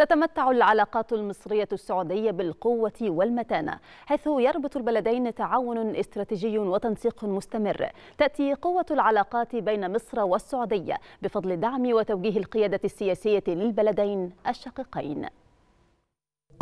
تتمتع العلاقات المصرية السعودية بالقوة والمتانة حيث يربط البلدين تعاون استراتيجي وتنسيق مستمر تأتي قوة العلاقات بين مصر والسعودية بفضل دعم وتوجيه القيادة السياسية للبلدين الشقيقين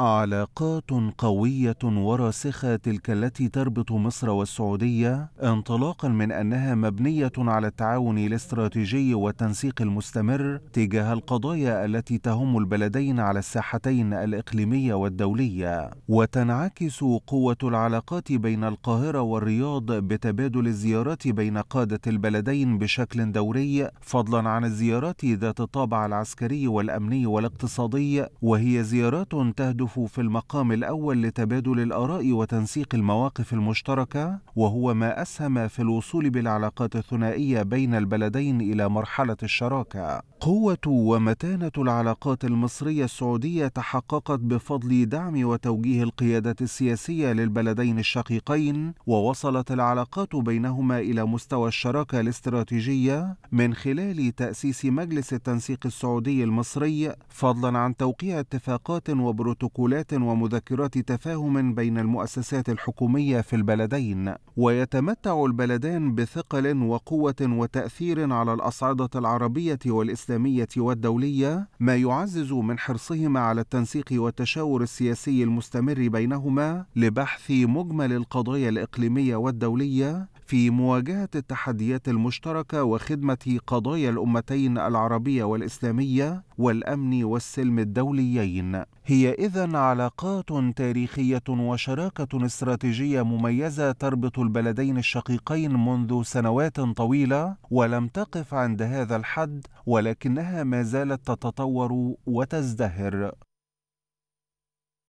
علاقات قوية وراسخة تلك التي تربط مصر والسعودية انطلاقا من أنها مبنية على التعاون الاستراتيجي والتنسيق المستمر تجاه القضايا التي تهم البلدين على الساحتين الإقليمية والدولية وتنعكس قوة العلاقات بين القاهرة والرياض بتبادل الزيارات بين قادة البلدين بشكل دوري فضلا عن الزيارات ذات الطابع العسكري والأمني والاقتصادي وهي زيارات تهدف يهدف في المقام الأول لتبادل الآراء وتنسيق المواقف المشتركة وهو ما أسهم في الوصول بالعلاقات الثنائية بين البلدين إلى مرحلة الشراكة قوة ومتانة العلاقات المصرية السعودية تحققت بفضل دعم وتوجيه القيادة السياسية للبلدين الشقيقين ووصلت العلاقات بينهما إلى مستوى الشراكة الاستراتيجية من خلال تأسيس مجلس التنسيق السعودي المصري فضلا عن توقيع اتفاقات وبروتوكولات مقولات ومذكرات تفاهم بين المؤسسات الحكومية في البلدين، ويتمتع البلدان بثقل وقوة وتأثير على الأصعدة العربية والإسلامية والدولية، ما يعزز من حرصهما على التنسيق والتشاور السياسي المستمر بينهما لبحث مجمل القضايا الإقليمية والدولية في مواجهة التحديات المشتركة وخدمة قضايا الأمتين العربية والإسلامية والأمن والسلم الدوليين. هي إذا علاقات تاريخية وشراكة استراتيجية مميزة تربط البلدين الشقيقين منذ سنوات طويلة ولم تقف عند هذا الحد ولكنها ما زالت تتطور وتزدهر.